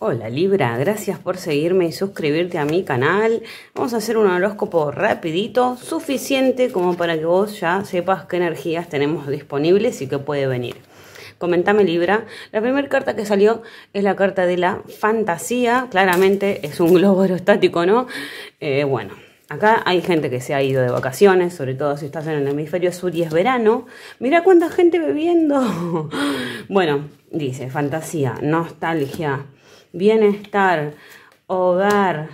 Hola Libra, gracias por seguirme y suscribirte a mi canal. Vamos a hacer un horóscopo rapidito, suficiente como para que vos ya sepas qué energías tenemos disponibles y qué puede venir. Comentame Libra, la primera carta que salió es la carta de la fantasía, claramente es un globo aerostático, ¿no? Eh, bueno, Acá hay gente que se ha ido de vacaciones, sobre todo si estás en el hemisferio sur y es verano. Mirá cuánta gente bebiendo. bueno, Dice, fantasía, nostalgia, bienestar, hogar,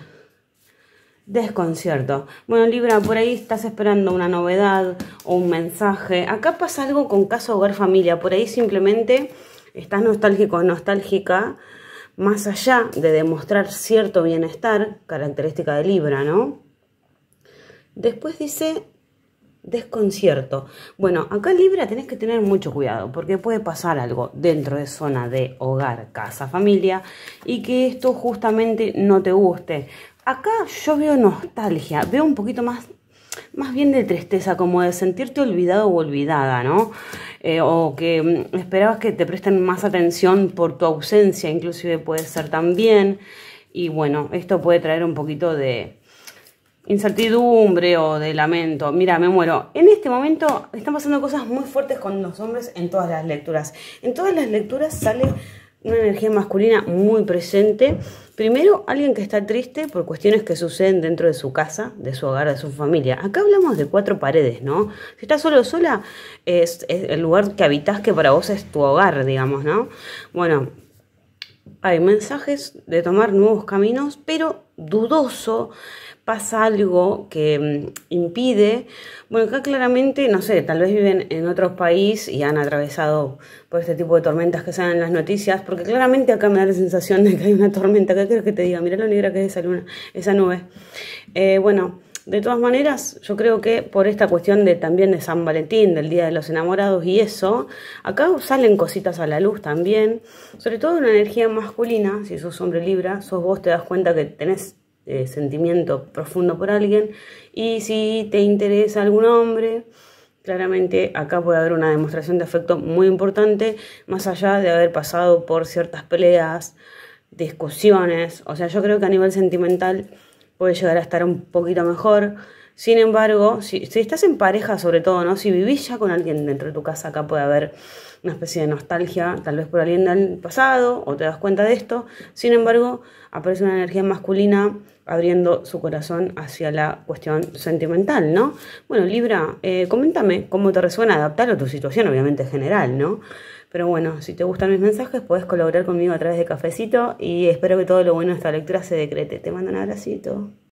desconcierto. Bueno, Libra, por ahí estás esperando una novedad o un mensaje. Acá pasa algo con caso hogar familia. Por ahí simplemente estás nostálgico o nostálgica. Más allá de demostrar cierto bienestar, característica de Libra, ¿no? Después dice desconcierto. Bueno, acá Libra tenés que tener mucho cuidado porque puede pasar algo dentro de zona de hogar, casa, familia y que esto justamente no te guste. Acá yo veo nostalgia, veo un poquito más, más bien de tristeza, como de sentirte olvidado o olvidada, ¿no? Eh, o que mm, esperabas que te presten más atención por tu ausencia, inclusive puede ser también. Y bueno, esto puede traer un poquito de, incertidumbre o de lamento. Mira, me muero. En este momento están pasando cosas muy fuertes con los hombres en todas las lecturas. En todas las lecturas sale una energía masculina muy presente. Primero, alguien que está triste por cuestiones que suceden dentro de su casa, de su hogar, de su familia. Acá hablamos de cuatro paredes, ¿no? Si estás solo o sola, es, el lugar que habitas que para vos es tu hogar, digamos, ¿no? Bueno, hay mensajes de tomar nuevos caminos, pero dudoso pasa algo que mm, impide, bueno, acá claramente, no sé, tal vez viven en otro país y han atravesado por este tipo de tormentas que salen en las noticias, porque claramente acá me da la sensación de que hay una tormenta, acá quiero que te diga, mira lo negra que es esa luna, esa nube. Eh, bueno, de todas maneras, yo creo que por esta cuestión de también de San Valentín, del Día de los Enamorados y eso, acá salen cositas a la luz también, sobre todo una energía masculina, si sos hombre libra, sos vos te das cuenta que tenés eh, sentimiento profundo por alguien y si te interesa algún hombre, claramente acá puede haber una demostración de afecto muy importante, más allá de haber pasado por ciertas peleas, discusiones, o sea, yo creo que a nivel sentimental puede llegar a estar un poquito mejor. Sin embargo, si, estás en pareja sobre todo, ¿no? Si vivís ya con alguien dentro de tu casa, acá puede haber una especie de nostalgia, tal vez por alguien del pasado, o te das cuenta de esto. Sin embargo, aparece una energía masculina abriendo su corazón hacia la cuestión sentimental, ¿no? Bueno, Libra, eh, coméntame cómo te resuena, adaptar a tu situación, obviamente, general, ¿no? Pero bueno, si te gustan mis mensajes, puedes colaborar conmigo a través de Cafecito y espero que todo lo bueno de esta lectura se decrete. Te mando un abracito.